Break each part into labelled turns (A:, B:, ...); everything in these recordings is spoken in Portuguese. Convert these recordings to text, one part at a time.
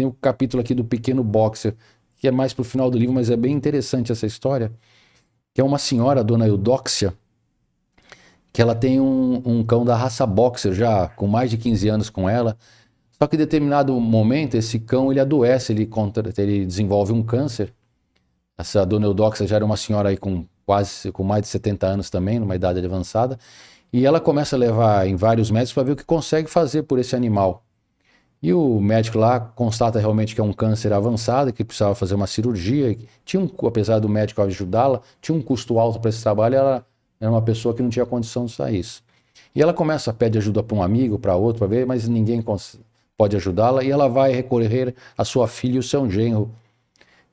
A: Tem o um capítulo aqui do pequeno boxer, que é mais pro final do livro, mas é bem interessante essa história, que é uma senhora, dona Eudóxia, que ela tem um, um cão da raça boxer já com mais de 15 anos com ela, só que em determinado momento esse cão ele adoece, ele, contra, ele desenvolve um câncer. Essa dona Eudóxia já era uma senhora aí com quase com mais de 70 anos também, numa idade avançada, e ela começa a levar em vários médicos para ver o que consegue fazer por esse animal. E o médico lá constata realmente que é um câncer avançado, que precisava fazer uma cirurgia. Tinha um, apesar do médico ajudá-la, tinha um custo alto para esse trabalho. Ela era uma pessoa que não tinha condição de sair isso. E ela começa a pedir ajuda para um amigo, para outro, para ver, mas ninguém pode ajudá-la. E ela vai recorrer à sua filha e o seu genro.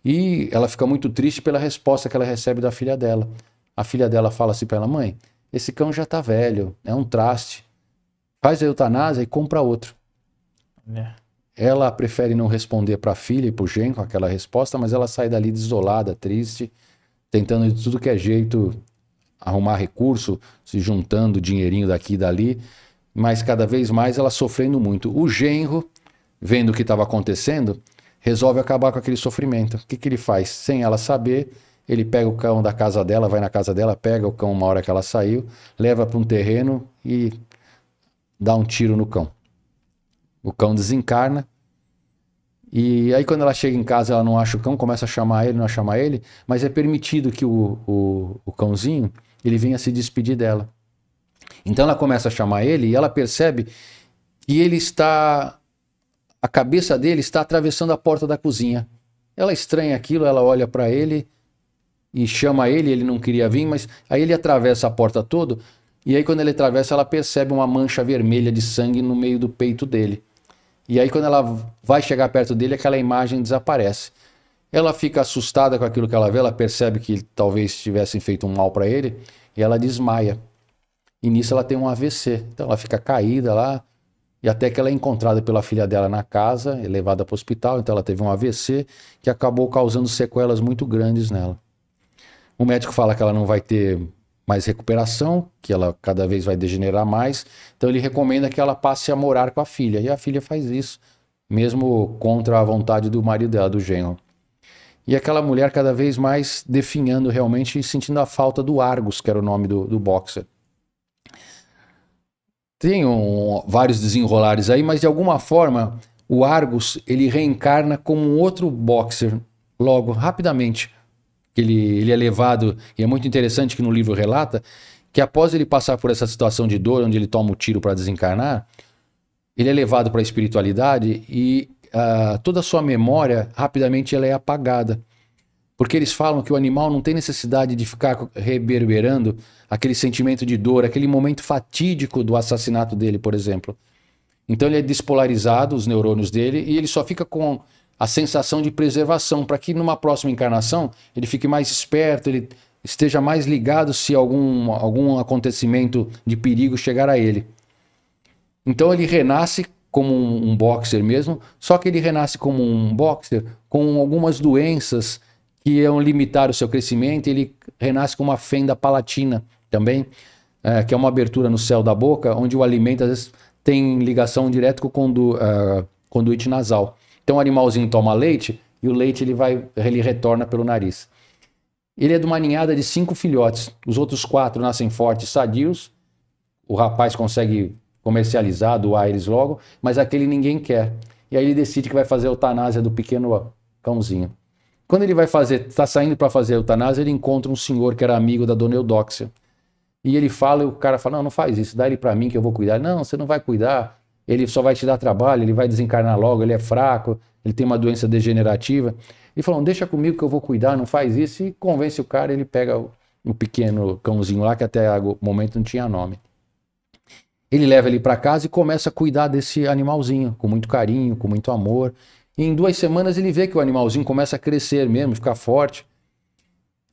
A: E ela fica muito triste pela resposta que ela recebe da filha dela. A filha dela fala assim para ela: mãe, esse cão já está velho, é um traste. Faz a eutanásia e compra outro. É. Ela prefere não responder para a filha e para o genro aquela resposta, mas ela sai dali desolada, triste, tentando de tudo que é jeito arrumar recurso, se juntando dinheirinho daqui e dali, mas cada vez mais ela sofrendo muito. O genro, vendo o que estava acontecendo, resolve acabar com aquele sofrimento. O que, que ele faz? Sem ela saber, ele pega o cão da casa dela, vai na casa dela, pega o cão uma hora que ela saiu, leva para um terreno e dá um tiro no cão. O cão desencarna. E aí, quando ela chega em casa, ela não acha o cão, começa a chamar ele, não a chamar ele, mas é permitido que o, o, o cãozinho ele venha se despedir dela. Então ela começa a chamar ele e ela percebe que ele está. A cabeça dele está atravessando a porta da cozinha. Ela estranha aquilo, ela olha para ele e chama ele, ele não queria vir, mas aí ele atravessa a porta todo. E aí, quando ele atravessa, ela percebe uma mancha vermelha de sangue no meio do peito dele. E aí, quando ela vai chegar perto dele, aquela imagem desaparece. Ela fica assustada com aquilo que ela vê, ela percebe que talvez tivessem feito um mal para ele e ela desmaia. E nisso ela tem um AVC. Então ela fica caída lá e até que ela é encontrada pela filha dela na casa, é levada para o hospital. Então ela teve um AVC que acabou causando sequelas muito grandes nela. O médico fala que ela não vai ter mais recuperação, que ela cada vez vai degenerar mais. Então ele recomenda que ela passe a morar com a filha. E a filha faz isso, mesmo contra a vontade do marido dela, do genro. E aquela mulher cada vez mais definhando realmente e sentindo a falta do Argus, que era o nome do, do boxer. Tem um, vários desenrolares aí, mas de alguma forma o Argus ele reencarna como um outro boxer logo, rapidamente que ele, ele é levado, e é muito interessante que no livro relata, que após ele passar por essa situação de dor, onde ele toma o um tiro para desencarnar, ele é levado para a espiritualidade e uh, toda a sua memória rapidamente ela é apagada. Porque eles falam que o animal não tem necessidade de ficar reverberando aquele sentimento de dor, aquele momento fatídico do assassinato dele, por exemplo. Então ele é despolarizado, os neurônios dele, e ele só fica com a sensação de preservação, para que numa próxima encarnação ele fique mais esperto, ele esteja mais ligado se algum, algum acontecimento de perigo chegar a ele. Então ele renasce como um, um boxer mesmo, só que ele renasce como um boxer com algumas doenças que iam limitar o seu crescimento, ele renasce com uma fenda palatina também, é, que é uma abertura no céu da boca, onde o alimento às vezes tem ligação direta com o condu, uh, é, conduíte nasal. Então o animalzinho toma leite e o leite ele vai, ele retorna pelo nariz. Ele é de uma ninhada de cinco filhotes. Os outros quatro nascem fortes, sadios. O rapaz consegue comercializar, doar eles logo, mas aquele ninguém quer. E aí ele decide que vai fazer a eutanásia do pequeno cãozinho. Quando ele vai fazer, está saindo para fazer a eutanásia, ele encontra um senhor que era amigo da dona Eudóxia. E ele fala, e o cara fala: Não, não faz isso, dá ele para mim que eu vou cuidar. Não, você não vai cuidar, ele só vai te dar trabalho, ele vai desencarnar logo, ele é fraco, ele tem uma doença degenerativa. E falam, deixa comigo que eu vou cuidar, não faz isso. E convence o cara, ele pega o, o pequeno cãozinho lá, que até o momento não tinha nome. Ele leva ele para casa e começa a cuidar desse animalzinho, com muito carinho, com muito amor. E em duas semanas ele vê que o animalzinho começa a crescer mesmo, ficar forte.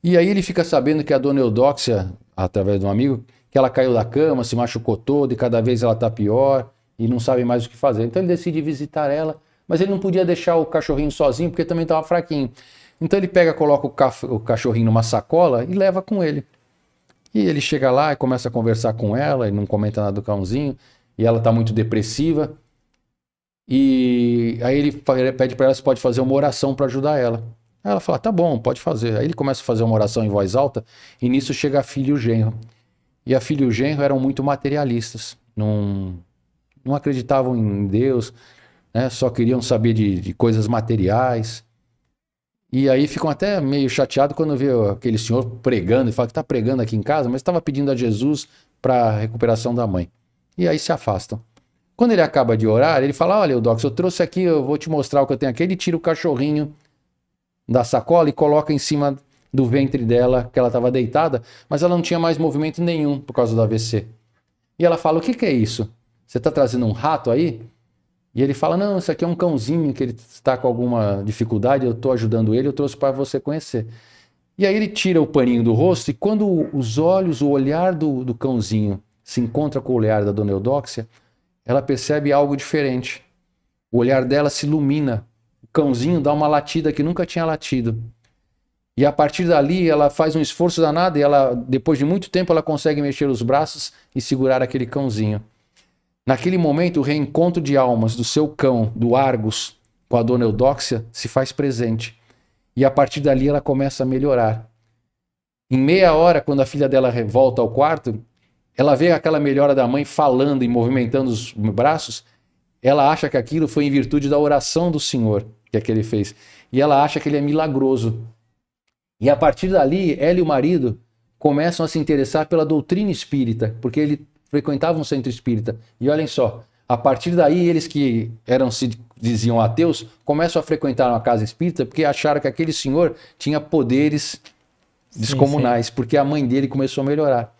A: E aí ele fica sabendo que a dona Eudóxia, através de um amigo, que ela caiu da cama, se machucou toda e cada vez ela tá pior e não sabe mais o que fazer. Então ele decide visitar ela, mas ele não podia deixar o cachorrinho sozinho porque também estava fraquinho. Então ele pega, coloca o, o cachorrinho numa sacola e leva com ele. E ele chega lá e começa a conversar com ela, e não comenta nada do cãozinho, e ela está muito depressiva. E aí ele pede para ela se pode fazer uma oração para ajudar ela. ela fala: "Tá bom, pode fazer". Aí ele começa a fazer uma oração em voz alta, e nisso chega a filha e o genro. E a filha e o genro eram muito materialistas. Não não acreditavam em Deus, né? só queriam saber de, de coisas materiais. E aí ficam até meio chateados quando vê aquele senhor pregando e fala que está pregando aqui em casa, mas estava pedindo a Jesus para a recuperação da mãe. E aí se afastam. Quando ele acaba de orar, ele fala: Olha, Eudox, eu trouxe aqui, eu vou te mostrar o que eu tenho aqui. Ele tira o cachorrinho da sacola e coloca em cima do ventre dela, que ela estava deitada, mas ela não tinha mais movimento nenhum por causa do AVC. E ela fala: O que, que é isso? Você está trazendo um rato aí? E ele fala: Não, isso aqui é um cãozinho que ele está com alguma dificuldade, eu estou ajudando ele, eu trouxe para você conhecer. E aí ele tira o paninho do rosto, e quando os olhos, o olhar do, do cãozinho se encontra com o olhar da dona Eudóxia, ela percebe algo diferente. O olhar dela se ilumina. O cãozinho dá uma latida que nunca tinha latido. E a partir dali ela faz um esforço danado e ela, depois de muito tempo, ela consegue mexer os braços e segurar aquele cãozinho. Naquele momento, o reencontro de almas do seu cão, do Argus, com a dona Eudóxia, se faz presente. E a partir dali ela começa a melhorar. Em meia hora, quando a filha dela volta ao quarto, ela vê aquela melhora da mãe falando e movimentando os braços. Ela acha que aquilo foi em virtude da oração do Senhor que aquele fez. E ela acha que ele é milagroso. E a partir dali, ela e o marido começam a se interessar pela doutrina espírita, porque ele frequentavam o centro espírita. E olhem só, a partir daí, eles que eram se diziam ateus começam a frequentar uma casa espírita porque acharam que aquele senhor tinha poderes descomunais, sim, sim. porque a mãe dele começou a melhorar,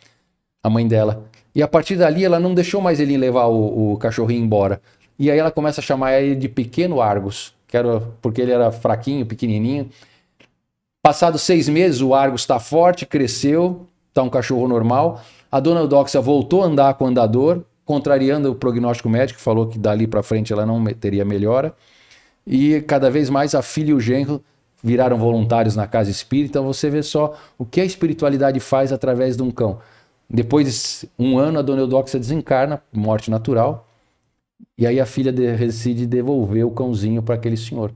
A: a mãe dela. E a partir dali, ela não deixou mais ele levar o, o cachorrinho embora. E aí ela começa a chamar ele de pequeno Argos, que era, porque ele era fraquinho, pequenininho. Passados seis meses, o Argos está forte, cresceu, está um cachorro normal. A dona Doxa voltou a andar com o andador, contrariando o prognóstico médico, que falou que dali para frente ela não teria melhora. E cada vez mais a filha e o genro viraram voluntários na casa espírita. Então você vê só o que a espiritualidade faz através de um cão. Depois de um ano, a dona Eudoxia desencarna, morte natural, e aí a filha decide devolver o cãozinho para aquele senhor,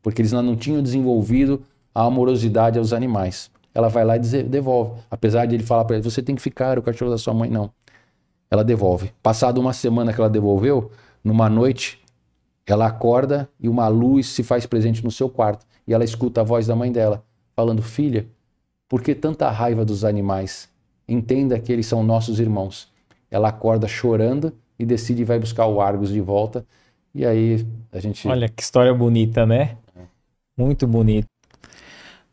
A: porque eles não tinham desenvolvido a amorosidade aos animais ela vai lá e devolve. Apesar de ele falar para ele, você tem que ficar, o cachorro da sua mãe, não. Ela devolve. Passada uma semana que ela devolveu, numa noite, ela acorda e uma luz se faz presente no seu quarto. E ela escuta a voz da mãe dela, falando: Filha, por que tanta raiva dos animais? Entenda que eles são nossos irmãos. Ela acorda chorando e decide vai buscar o Argos de volta. E aí a gente. Olha que história bonita, né? É. Muito bonita.